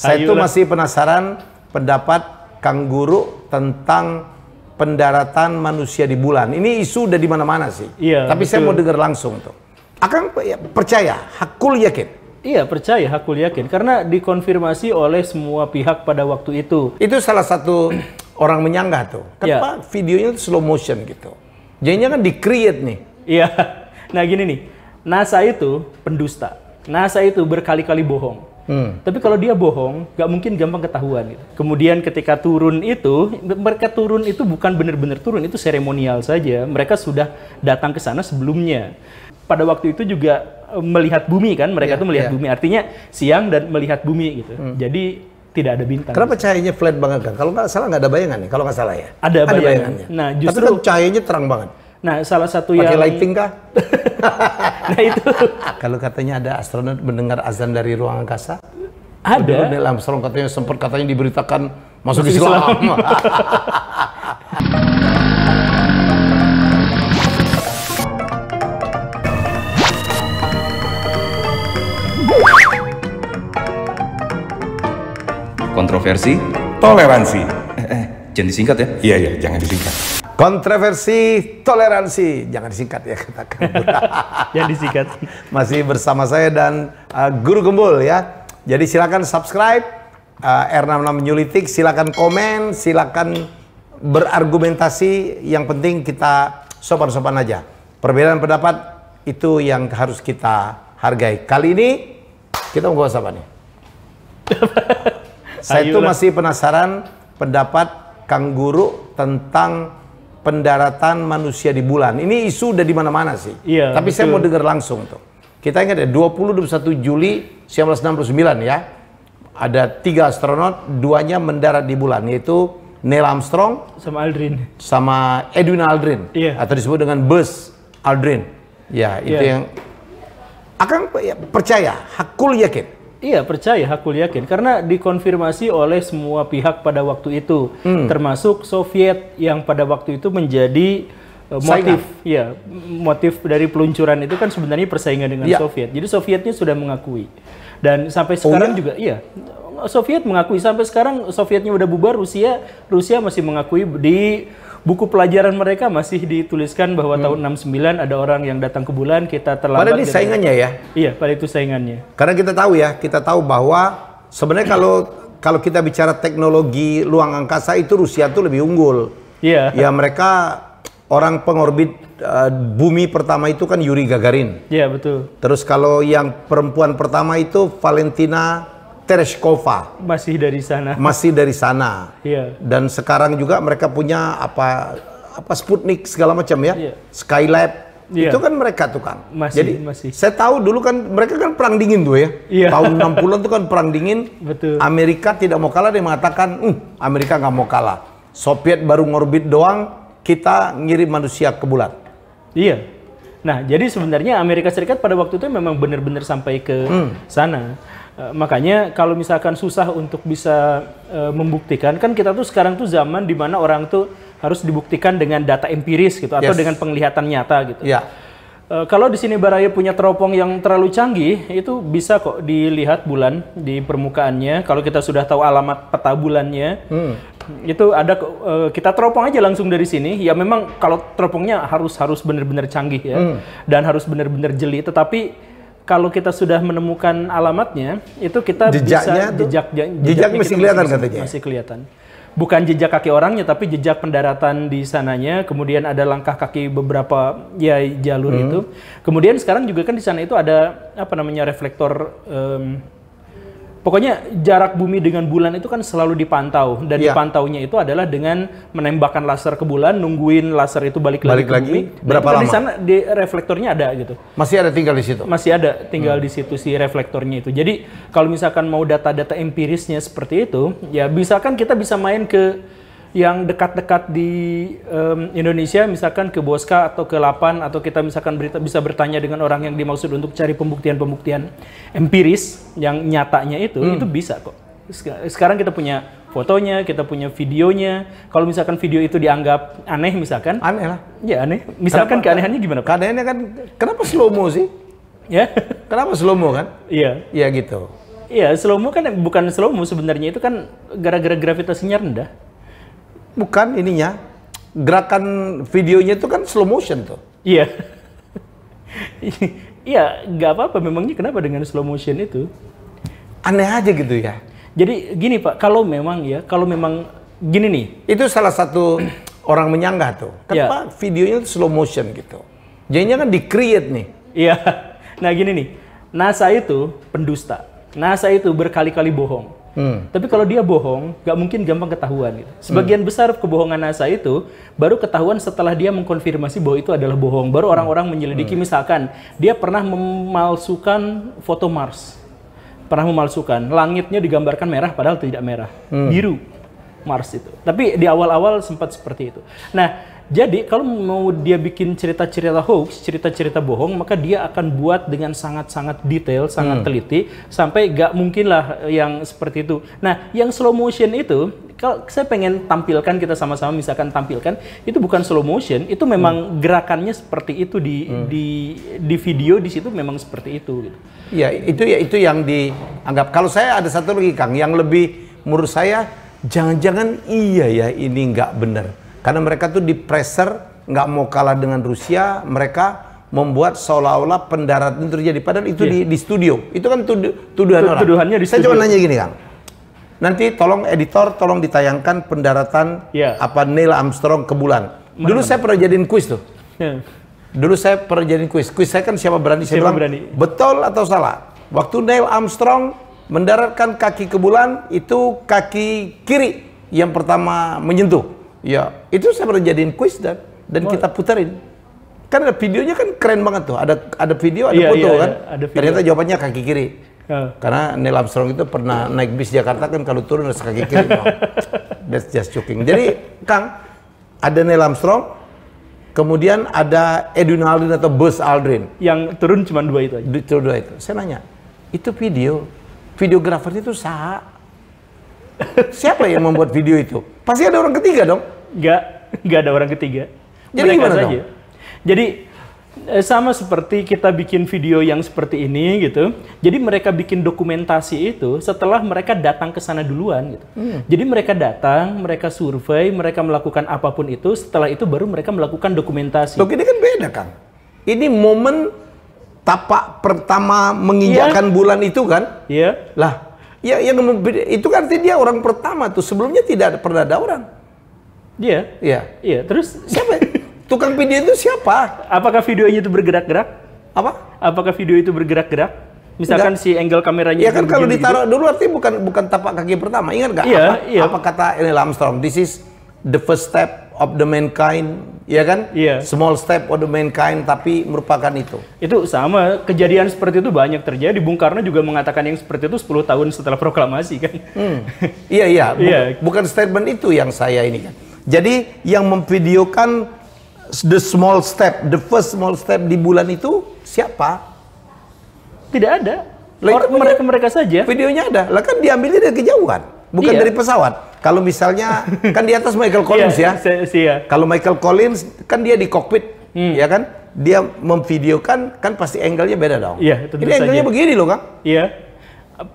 Saya itu tuh masih penasaran pendapat Kang Guru tentang pendaratan manusia di bulan. Ini isu udah di mana-mana sih. Iya. Tapi betul. saya mau dengar langsung tuh. Akang ya, percaya, hakul yakin. Iya percaya hakul yakin karena dikonfirmasi oleh semua pihak pada waktu itu. Itu salah satu orang menyanggah tuh. Kenapa ya. videonya slow motion gitu? Jadinya kan di create nih. Iya. Nah gini nih, NASA itu pendusta. NASA itu berkali-kali bohong. Hmm. Tapi kalau dia bohong, nggak mungkin gampang ketahuan. Gitu. Kemudian ketika turun itu, mereka turun itu bukan benar-benar turun, itu seremonial saja. Mereka sudah datang ke sana sebelumnya. Pada waktu itu juga eh, melihat bumi kan, mereka yeah, tuh melihat yeah. bumi. Artinya siang dan melihat bumi gitu. Hmm. Jadi tidak ada bintang. Kenapa cahayanya flat banget kan? Kalau nggak salah nggak ada bayangan ya? Kalau nggak salah ya. Ada, ada bayangan. bayangannya. Nah justru Tapi kan cahayanya terang banget. Nah, salah satu Pake yang... Pakai lighting kah? nah, itu. Kalau katanya ada astronot mendengar azan dari ruang angkasa? Ada. Dalam Neil Armstrong katanya sempat katanya diberitakan masuk, masuk Islam. Islam. Kontroversi, toleransi. Eh, eh, jangan disingkat ya? Iya iya, jangan disingkat. Kontroversi toleransi, jangan disingkat ya katakan. Jangan disingkat. Masih bersama saya dan uh, Guru Gembul ya. Jadi silakan subscribe uh, R66 Menyulitik, silakan komen, silakan berargumentasi. Yang penting kita sopan-sopan aja. Perbedaan pendapat itu yang harus kita hargai. Kali ini kita mau bahas apa nih? saya itu masih penasaran pendapat Kang Guru tentang pendaratan manusia di bulan. Ini isu udah di mana-mana sih. Iya. Tapi betul. saya mau dengar langsung tuh. Kita ingat ya 20 21 Juli 1969 ya. Ada tiga astronot, duanya mendarat di bulan yaitu Neil Armstrong sama Aldrin. Sama Edwin Aldrin iya. atau disebut dengan Buzz Aldrin. Ya, itu iya. yang akan percaya, hakul yakin Iya percaya, aku yakin karena dikonfirmasi oleh semua pihak pada waktu itu, hmm. termasuk Soviet yang pada waktu itu menjadi uh, motif, Saingan. ya motif dari peluncuran itu kan sebenarnya persaingan dengan ya. Soviet. Jadi Sovietnya sudah mengakui dan sampai oh, sekarang oh, ya? juga, iya Soviet mengakui sampai sekarang Sovietnya udah bubar, Rusia Rusia masih mengakui di buku pelajaran mereka masih dituliskan bahwa hmm. tahun 69 ada orang yang datang ke bulan, kita terlambat. Padahal ini saingannya ya? Iya, pada itu saingannya. Karena kita tahu ya, kita tahu bahwa sebenarnya kalau kalau kita bicara teknologi luang angkasa itu Rusia tuh lebih unggul. Iya. Yeah. Ya mereka orang pengorbit uh, bumi pertama itu kan Yuri Gagarin. Iya, yeah, betul. Terus kalau yang perempuan pertama itu Valentina Tereshkova. Masih dari sana. Masih dari sana. Iya. Dan sekarang juga mereka punya apa apa Sputnik segala macam ya. Yeah. Skylab. Yeah. Itu kan mereka tuh kan. Masih, Jadi masih. saya tahu dulu kan mereka kan perang dingin tuh ya. Yeah. Tahun 60-an tuh kan perang dingin. Betul. Amerika tidak mau kalah dia mengatakan, "Uh, Amerika nggak mau kalah. Soviet baru ngorbit doang, kita ngirim manusia ke bulan." Iya. Nah, jadi sebenarnya Amerika Serikat pada waktu itu memang benar-benar sampai ke hmm. sana. Eh, makanya kalau misalkan susah untuk bisa e, membuktikan kan kita tuh sekarang tuh zaman mana orang tuh harus dibuktikan dengan data empiris gitu atau yes. dengan penglihatan nyata gitu. Yeah. Ya. E, kalau di sini Baraya punya teropong yang terlalu canggih itu bisa kok dilihat bulan di permukaannya. Kalau kita sudah tahu alamat peta bulannya, hmm. itu ada e, kita teropong aja langsung dari sini. Ya memang kalau teropongnya harus harus benar-benar canggih ya hmm. dan harus benar-benar jeli. Tetapi kalau kita sudah menemukan alamatnya, itu kita jejaknya bisa tuh, jejak jejak, jejak masih kelihatan masih, katanya. Ya? Masih kelihatan. Bukan jejak kaki orangnya, tapi jejak pendaratan di sananya. Kemudian ada langkah kaki beberapa ya jalur hmm. itu. Kemudian sekarang juga kan di sana itu ada apa namanya reflektor. Um, Pokoknya jarak bumi dengan bulan itu kan selalu dipantau dan yeah. dipantaunya itu adalah dengan menembakkan laser ke bulan, nungguin laser itu balik, balik lagi ke lagi? bumi. Berapa lama? Di sana di reflektornya ada gitu. Masih ada tinggal di situ. Masih ada tinggal hmm. di situ si reflektornya itu. Jadi kalau misalkan mau data-data empirisnya seperti itu, ya bisa kan kita bisa main ke yang dekat-dekat di um, Indonesia, misalkan ke Boska atau ke Lapan, atau kita misalkan berita, bisa bertanya dengan orang yang dimaksud untuk cari pembuktian-pembuktian empiris yang nyatanya itu, hmm. itu bisa kok. Sekarang kita punya fotonya, kita punya videonya. Kalau misalkan video itu dianggap aneh misalkan. Aneh lah. Ya aneh. Misalkan kenapa, keanehannya gimana Keanehannya kan, kenapa slow mo sih? Ya. kenapa slow mo kan? Iya. Iya gitu. Iya, slow mo kan bukan slow mo sebenarnya itu kan gara-gara gravitasinya rendah bukan ininya gerakan videonya itu kan slow motion tuh. Iya. Iya, nggak apa-apa. Memangnya kenapa dengan slow motion itu? Aneh aja gitu ya. Jadi gini Pak, kalau memang ya, kalau memang gini nih. Itu salah satu orang menyanggah tuh. Kenapa ya. videonya slow motion gitu? Jadinya kan di-create nih. Iya. Nah gini nih, NASA itu pendusta. NASA itu berkali-kali bohong. Hmm. Tapi kalau dia bohong, nggak mungkin gampang ketahuan. Gitu. Sebagian hmm. besar kebohongan NASA itu baru ketahuan setelah dia mengkonfirmasi bahwa itu adalah bohong. Baru hmm. orang-orang menyelidiki, hmm. misalkan dia pernah memalsukan foto Mars, pernah memalsukan langitnya digambarkan merah padahal tidak merah, hmm. biru Mars itu. Tapi di awal-awal sempat seperti itu. Nah, jadi kalau mau dia bikin cerita-cerita hoax, cerita-cerita bohong, maka dia akan buat dengan sangat-sangat detail, sangat hmm. teliti, sampai gak mungkin lah yang seperti itu. Nah, yang slow motion itu, kalau saya pengen tampilkan kita sama-sama, misalkan tampilkan, itu bukan slow motion, itu memang hmm. gerakannya seperti itu di hmm. di di video di situ memang seperti itu. Ya itu ya itu yang dianggap. Kalau saya ada satu lagi Kang, yang lebih menurut saya jangan-jangan iya ya ini nggak benar karena mereka tuh di pressure, nggak mau kalah dengan Rusia, mereka membuat seolah-olah pendaratan terjadi. Padahal itu yeah. di, di studio. Itu kan tudu, tuduhan orang. Tuduhannya di Saya cuma nanya gini, Kang. Nanti tolong editor, tolong ditayangkan pendaratan yeah. apa Neil Armstrong ke bulan. Mana, Dulu saya pernah jadiin kuis tuh. Yeah. Dulu saya pernah jadiin kuis. Kuis saya kan siapa berani? Siapa saya bilang, berani? Betul atau salah? Waktu Neil Armstrong mendaratkan kaki ke bulan, itu kaki kiri yang pertama menyentuh. Ya, itu saya pernah jadiin quiz dan dan kita puterin. Kan ada videonya kan keren banget tuh. Ada ada video, ada yeah, foto yeah, iya. kan. Yeah, ada video. Ternyata jawabannya kaki kiri. Ya. Karena Neil Armstrong itu pernah naik bis Jakarta kan kalau turun harus kaki kiri. no. That's just joking. Jadi Kang, ada Neil Armstrong, kemudian ada Edwin Aldrin atau Buzz Aldrin. Yang turun cuma dua itu aja? Turun dua itu. Saya nanya, itu video, videografer itu sah Siapa yang membuat video itu? Pasti ada orang ketiga dong. Gak, gak ada orang ketiga. Jadi Mereka gimana saja. Dong? Jadi eh, sama seperti kita bikin video yang seperti ini gitu. Jadi mereka bikin dokumentasi itu setelah mereka datang ke sana duluan gitu. Hmm. Jadi mereka datang, mereka survei, mereka melakukan apapun itu, setelah itu baru mereka melakukan dokumentasi. Loh, ini kan beda, kan? Ini momen tapak pertama menginjakkan yeah. bulan itu kan? Iya. Yeah. Lah, Ya, yang itu kan artinya dia orang pertama tuh. Sebelumnya tidak pernah ada orang. Dia? Iya. Iya. Terus siapa? Tukang video itu siapa? Apakah videonya itu bergerak-gerak? Apa? Apakah video itu bergerak-gerak? Misalkan Enggak. si angle kameranya. Iya kan kalau ditaruh dulu artinya bukan bukan tapak kaki pertama. Ingat nggak? Iya, apa, iya. apa kata Neil Armstrong? This is the first step of the mankind Iya kan? Iya. Small step of the mankind tapi merupakan itu. Itu sama, kejadian seperti itu banyak terjadi. Bung Karno juga mengatakan yang seperti itu 10 tahun setelah proklamasi kan. Hmm. iya, iya. iya. Bukan statement itu yang saya ini kan. Jadi yang memvideokan the small step, the first small step di bulan itu siapa? Tidak ada. Lah mereka mereka saja. Videonya ada. Lah kan diambilnya dari kejauhan, bukan iya. dari pesawat. Kalau misalnya kan di atas Michael Collins iya, ya. ya. Kalau Michael Collins kan dia di kokpit, hmm. ya kan? Dia memvideokan kan pasti angle-nya beda dong. Iya, tentu Ini angle-nya begini loh, Kang. Iya.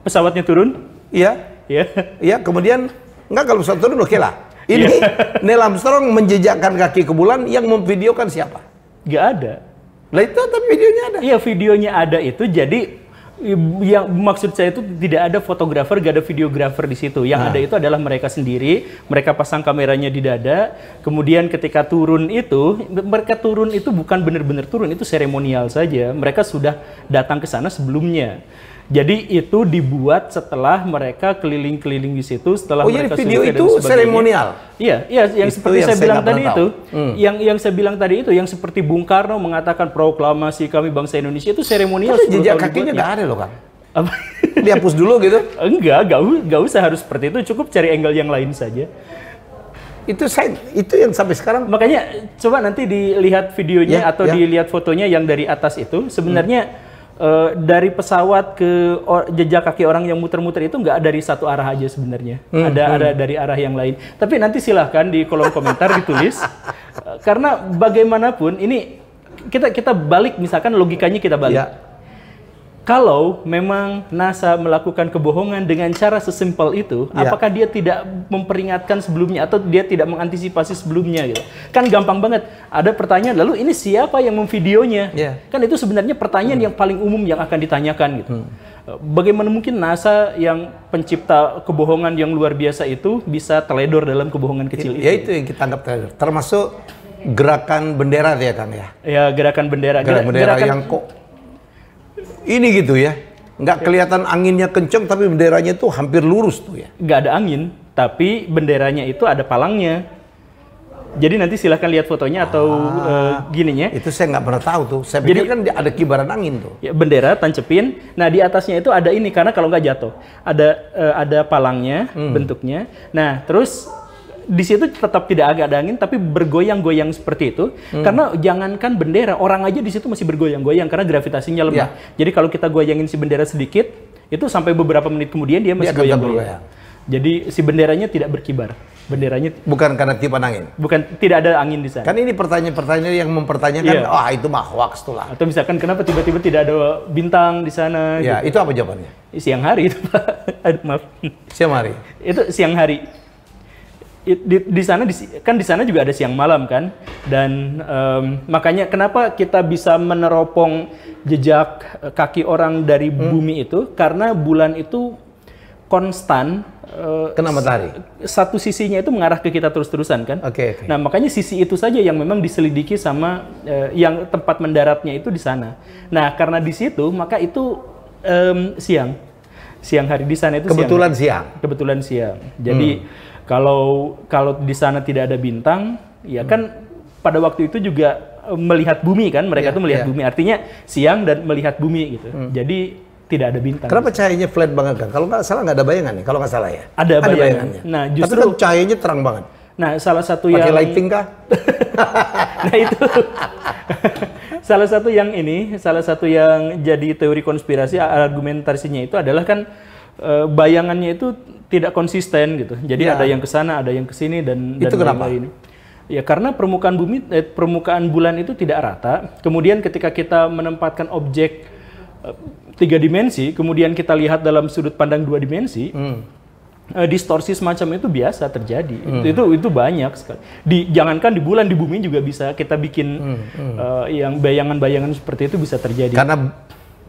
Pesawatnya turun? Iya. Iya. Iya, kemudian enggak kalau pesawat turun oke okay lah. Iya. Ini ya. Neil Armstrong menjejakkan kaki ke bulan yang memvideokan siapa? Gak ada. Lah itu tapi videonya ada. Iya, videonya ada itu jadi yang maksud saya itu tidak ada fotografer, gak ada videografer di situ. Yang nah. ada itu adalah mereka sendiri, mereka pasang kameranya di dada, kemudian ketika turun itu, mereka turun itu bukan benar-benar turun, itu seremonial saja. Mereka sudah datang ke sana sebelumnya. Jadi itu dibuat setelah mereka keliling-keliling di situ, setelah oh, iya, mereka jadi video itu seremonial. Iya, iya yang itu seperti yang saya, bilang tadi tahu. itu, hmm. yang yang saya bilang tadi itu, yang seperti Bung Karno mengatakan proklamasi kami bangsa Indonesia itu seremonial. Tapi jejak kakinya nggak ada loh kan? Apa? Dihapus dulu gitu? Enggak, gak usah harus seperti itu. Cukup cari angle yang lain saja. Itu saya, itu yang sampai sekarang. Makanya coba nanti dilihat videonya yeah, atau yeah. dilihat fotonya yang dari atas itu sebenarnya. Hmm Uh, dari pesawat ke jejak kaki orang yang muter-muter itu nggak dari satu arah aja sebenarnya. Hmm, ada hmm. ada dari arah yang lain. Tapi nanti silahkan di kolom komentar ditulis karena bagaimanapun ini kita kita balik misalkan logikanya kita balik. Ya kalau memang NASA melakukan kebohongan dengan cara sesimpel itu, yeah. apakah dia tidak memperingatkan sebelumnya atau dia tidak mengantisipasi sebelumnya gitu? Kan gampang banget. Ada pertanyaan, lalu ini siapa yang memvideonya? Yeah. Kan itu sebenarnya pertanyaan hmm. yang paling umum yang akan ditanyakan gitu. Hmm. Eh, bagaimana mungkin NASA yang pencipta kebohongan yang luar biasa itu bisa teledor dalam kebohongan kecil ya, itu? Ya itu yang kita anggap teledor. Termasuk gerakan bendera ya kan ya? Ya gerakan bendera. Gerakan bendera gerakan, yang kok ini gitu ya. Nggak iya. kelihatan anginnya kenceng tapi benderanya itu hampir lurus tuh ya. Nggak ada angin, tapi benderanya itu ada palangnya. Jadi nanti silahkan lihat fotonya atau ah, uh, gininya. Itu saya nggak pernah tahu tuh. Saya pikir Jadi, kan ada kibaran angin tuh. Ya, bendera tancepin. Nah di atasnya itu ada ini karena kalau nggak jatuh ada uh, ada palangnya hmm. bentuknya. Nah terus di situ tetap tidak agak ada angin tapi bergoyang-goyang seperti itu hmm. karena jangankan bendera orang aja di situ masih bergoyang-goyang karena gravitasinya lemah. Yeah. Jadi kalau kita goyangin si bendera sedikit itu sampai beberapa menit kemudian dia masih goyang-goyang. Ya. Jadi si benderanya tidak berkibar. Benderanya bukan karena tiupan angin. Bukan tidak ada angin di sana. Kan ini pertanyaan-pertanyaan yang mempertanyakan, wah iya. yeah. oh, itu mah hoax lah. Atau misalkan kenapa tiba-tiba tidak ada bintang di sana? Ya, yeah, gitu. itu apa jawabannya? Siang hari itu, Pak. maaf. Siang hari. itu siang hari di, di sana di, kan di sana juga ada siang malam kan dan um, makanya kenapa kita bisa meneropong jejak eh, kaki orang dari hmm. bumi itu karena bulan itu konstan uh, kena matahari satu sisinya itu mengarah ke kita terus-terusan kan oke okay, okay. nah makanya sisi itu saja yang memang diselidiki sama uh, yang tempat mendaratnya itu di sana nah karena di situ maka itu um, siang siang hari di sana itu kebetulan siang, siang. kebetulan siang jadi hmm kalau kalau di sana tidak ada bintang, ya kan hmm. kan pada waktu itu juga eh, melihat bumi kan mereka yeah, tuh melihat yeah. bumi artinya siang dan melihat bumi gitu hmm. jadi tidak ada bintang kenapa cahayanya flat banget kan kalau nggak salah nggak ada bayangan ya kalau nggak salah ya ada, ada bayangannya nah justru Tapi kan cahayanya terang banget nah salah satu Pake yang pakai lighting kah nah itu salah satu yang ini salah satu yang jadi teori konspirasi argumentasinya itu adalah kan eh, bayangannya itu tidak konsisten gitu. Jadi ya. ada yang ke sana, ada yang ke sini dan itu dan kenapa? lain Ya karena permukaan bumi eh, permukaan bulan itu tidak rata. Kemudian ketika kita menempatkan objek eh, tiga dimensi, kemudian kita lihat dalam sudut pandang dua dimensi, hmm. eh, distorsi semacam itu biasa terjadi. Hmm. Itu, itu itu banyak sekali. Di, jangankan di bulan di bumi juga bisa kita bikin hmm. Hmm. Eh, yang bayangan-bayangan seperti itu bisa terjadi. Karena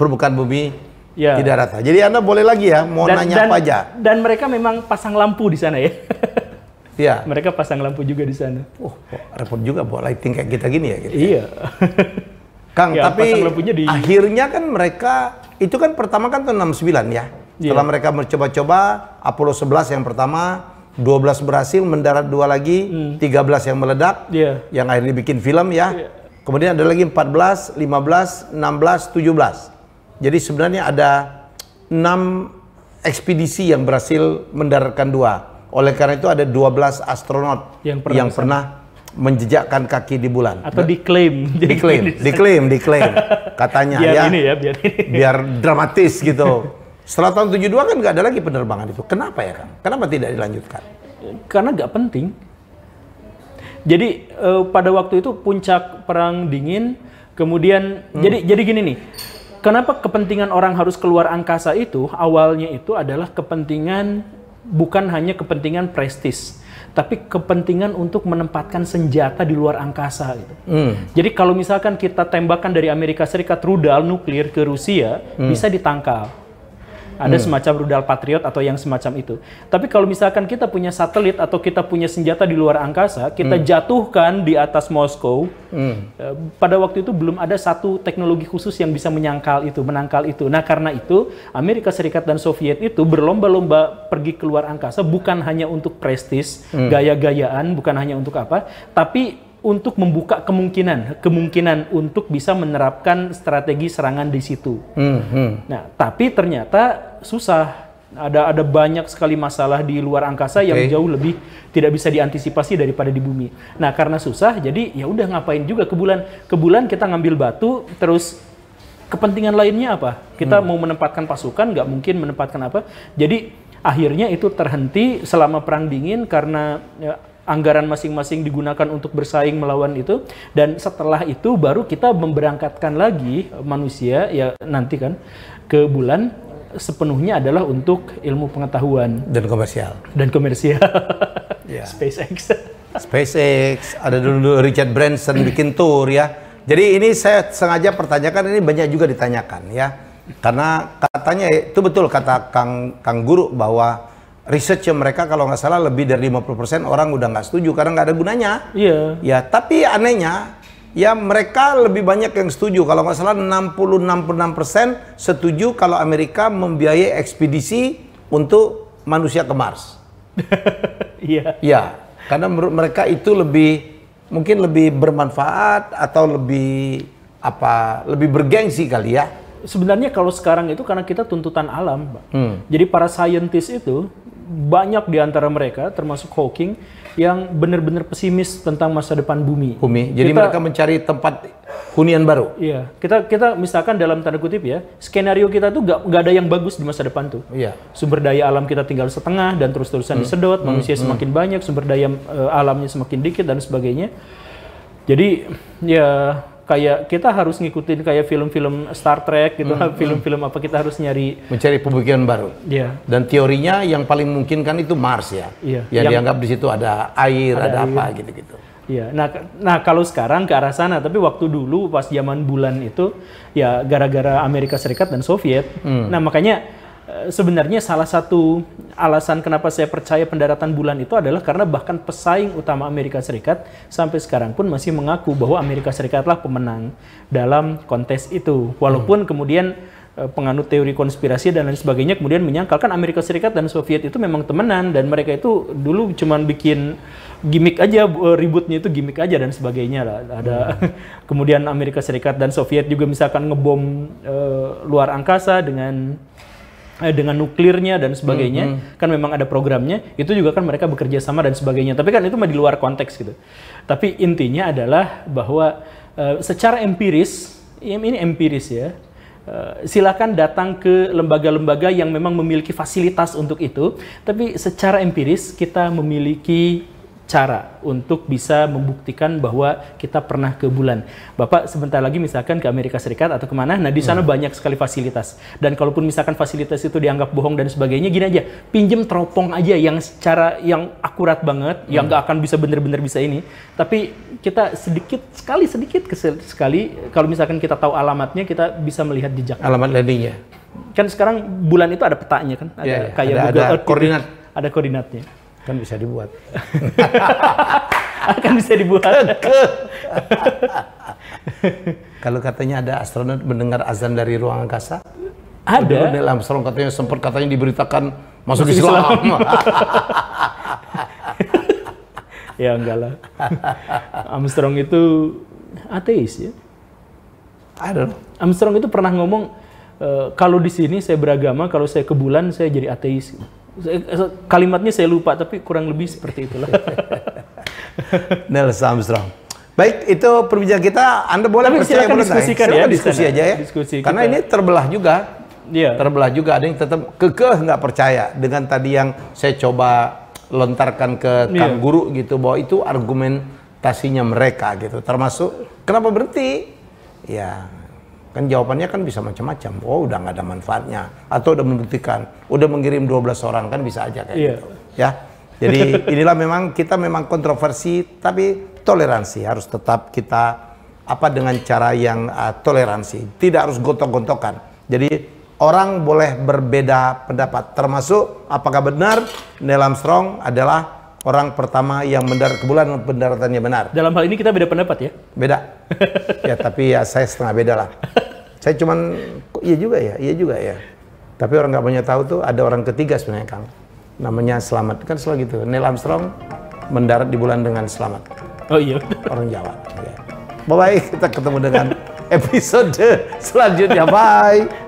permukaan bumi ya. tidak rata. Jadi Anda boleh lagi ya, mau dan, nanya dan, apa aja. Dan mereka memang pasang lampu di sana ya? Iya. mereka pasang lampu juga di sana. Wah, oh, repot juga buat lighting kayak kita gini ya. Gitu iya. Kang, ya, tapi di... akhirnya kan mereka, itu kan pertama kan tahun 69 ya. Yeah. Setelah mereka mencoba-coba, Apollo 11 yang pertama, 12 berhasil, mendarat dua lagi, hmm. 13 yang meledak, yeah. yang akhirnya bikin film ya. Yeah. Kemudian ada lagi 14, 15, 16, 17. Jadi sebenarnya ada enam ekspedisi yang berhasil mendaratkan dua. Oleh karena itu ada 12 astronot yang pernah, yang pernah menjejakkan kaki di bulan. Atau nah, diklaim. Diklaim, diklaim, diklaim. Katanya biar ya. Ini ya biar, ini. biar dramatis gitu. Setelah tahun 72 kan nggak ada lagi penerbangan itu. Kenapa ya Kang? Kenapa tidak dilanjutkan? Karena nggak penting. Jadi uh, pada waktu itu puncak perang dingin, kemudian hmm. jadi jadi gini nih Kenapa kepentingan orang harus keluar angkasa itu? Awalnya itu adalah kepentingan bukan hanya kepentingan prestis, tapi kepentingan untuk menempatkan senjata di luar angkasa gitu. Mm. Jadi kalau misalkan kita tembakan dari Amerika Serikat rudal nuklir ke Rusia mm. bisa ditangkal ada hmm. semacam rudal patriot atau yang semacam itu. Tapi kalau misalkan kita punya satelit atau kita punya senjata di luar angkasa, kita hmm. jatuhkan di atas Moskow. Hmm. Eh, pada waktu itu belum ada satu teknologi khusus yang bisa menyangkal itu, menangkal itu. Nah, karena itu Amerika Serikat dan Soviet itu berlomba-lomba pergi ke luar angkasa bukan hanya untuk prestis, hmm. gaya-gayaan, bukan hanya untuk apa, tapi untuk membuka kemungkinan kemungkinan untuk bisa menerapkan strategi serangan di situ. Mm -hmm. Nah, tapi ternyata susah. Ada ada banyak sekali masalah di luar angkasa okay. yang jauh lebih tidak bisa diantisipasi daripada di bumi. Nah, karena susah, jadi ya udah ngapain juga ke bulan? Ke bulan kita ngambil batu, terus kepentingan lainnya apa? Kita hmm. mau menempatkan pasukan, nggak mungkin menempatkan apa. Jadi akhirnya itu terhenti selama perang dingin karena ya, anggaran masing-masing digunakan untuk bersaing melawan itu dan setelah itu baru kita memberangkatkan lagi manusia ya nanti kan ke bulan sepenuhnya adalah untuk ilmu pengetahuan dan komersial dan komersial yeah. SpaceX SpaceX ada dulu Richard Branson bikin tour ya jadi ini saya sengaja pertanyakan ini banyak juga ditanyakan ya karena katanya itu betul kata Kang Kang Guru bahwa research yang mereka kalau nggak salah lebih dari 50% orang udah nggak setuju karena nggak ada gunanya. Iya. Yeah. Ya, tapi anehnya ya mereka lebih banyak yang setuju. Kalau nggak salah 60-66% setuju kalau Amerika membiayai ekspedisi untuk manusia ke Mars. Iya. yeah. Ya, karena menurut mereka itu lebih mungkin lebih bermanfaat atau lebih apa? Lebih bergengsi kali ya sebenarnya kalau sekarang itu karena kita tuntutan alam, Hmm. Jadi para saintis itu banyak di antara mereka, termasuk Hawking, yang benar-benar pesimis tentang masa depan bumi. Bumi. Jadi kita, mereka mencari tempat hunian baru. Iya. Kita kita misalkan dalam tanda kutip ya, skenario kita tuh gak, gak ada yang bagus di masa depan tuh. Iya. Sumber daya alam kita tinggal setengah dan terus-terusan hmm. disedot, hmm. manusia hmm. semakin banyak, sumber daya uh, alamnya semakin dikit dan sebagainya. Jadi ya kayak kita harus ngikutin kayak film-film Star Trek gitu, hmm, hmm. film-film hmm, apa kita harus nyari mencari pemikiran baru. Iya. Yeah. Dan teorinya yang paling mungkin kan itu Mars ya. Yeah. yang, yang, dianggap di situ ada air, ada, ada air. apa gitu-gitu. Iya. Nah, nah kalau sekarang ke arah sana, tapi waktu dulu pas zaman bulan itu ya gara-gara Amerika Serikat dan Soviet. Hmm. Nah, makanya Eh, sebenarnya salah satu alasan kenapa saya percaya pendaratan bulan itu adalah karena bahkan pesaing utama Amerika Serikat sampai sekarang pun masih mengaku bahwa Amerika Serikatlah pemenang dalam kontes itu. Walaupun hmm. kemudian eh, penganut teori konspirasi dan lain sebagainya kemudian menyangkalkan Amerika Serikat dan Soviet itu memang temenan dan mereka itu dulu cuman bikin gimmick aja eh, ributnya itu gimmick aja dan sebagainya lah ada hmm. kemudian Amerika Serikat dan Soviet juga misalkan ngebom uh, luar angkasa dengan Eh, dengan nuklirnya dan sebagainya mm hmm. kan memang ada programnya itu juga kan mereka bekerja sama dan sebagainya tapi kan itu mah di luar konteks gitu tapi intinya adalah bahwa uh, secara empiris ya, ini empiris ya Uh, silakan datang ke lembaga-lembaga yang memang memiliki fasilitas untuk itu, tapi secara empiris kita memiliki cara untuk bisa membuktikan bahwa kita pernah ke bulan. Bapak sebentar lagi misalkan ke Amerika Serikat atau kemana, nah di sana hmm. banyak sekali fasilitas. Dan kalaupun misalkan fasilitas itu dianggap bohong dan sebagainya, gini aja, pinjem teropong aja yang secara yang akurat banget, hmm. yang gak akan bisa bener-bener bisa ini. Tapi kita sedikit sekali sedikit sekali kalau misalkan kita tahu alamatnya, kita bisa melihat jejak. Alamat landingnya. Kan sekarang bulan itu ada petanya kan, iya, ada yeah, kayak ada, ada gitu. koordinat. Ada koordinatnya. Kan bisa dibuat. Akan bisa dibuat. Kan, kan. Kalau katanya ada astronot mendengar azan dari ruang angkasa, ada. Neil Armstrong katanya sempat katanya diberitakan masuk, Islam. Islam. ya enggak lah. Armstrong itu ateis ya. Ada. Armstrong itu pernah ngomong e, kalau di sini saya beragama, kalau saya ke bulan saya jadi ateis. Eh, kalimatnya saya lupa, tapi kurang lebih seperti itulah. Neil Armstrong. Baik, itu perbincangan kita. Anda boleh tapi silakan diskusikan silakan ya, diskusi aja ya. Diskusi Karena kita. ini terbelah juga. Iya. Terbelah juga ada yang tetap kekeh nggak percaya dengan tadi yang saya coba lontarkan ke iya. Kang Guru gitu bahwa itu argumentasinya mereka gitu. Termasuk kenapa berhenti? Ya, Kan jawabannya kan bisa macam-macam. Oh, udah nggak ada manfaatnya atau udah membuktikan, udah mengirim 12 orang kan bisa aja kayak yeah. gitu. Ya. Jadi inilah memang kita memang kontroversi tapi toleransi harus tetap kita apa dengan cara yang uh, toleransi, tidak harus gotong gontokan Jadi orang boleh berbeda pendapat termasuk apakah benar Neil Armstrong adalah orang pertama yang mendarat ke bulan pendaratannya benar. Dalam hal ini kita beda pendapat ya? Beda. ya tapi ya saya setengah beda lah. saya cuman kok iya juga ya, iya juga ya. Tapi orang nggak punya tahu tuh ada orang ketiga sebenarnya Kang. Namanya Selamat kan selalu gitu. Neil Armstrong mendarat di bulan dengan selamat. Oh iya. Orang Jawa. Ya. Bye bye kita ketemu dengan episode selanjutnya. Bye.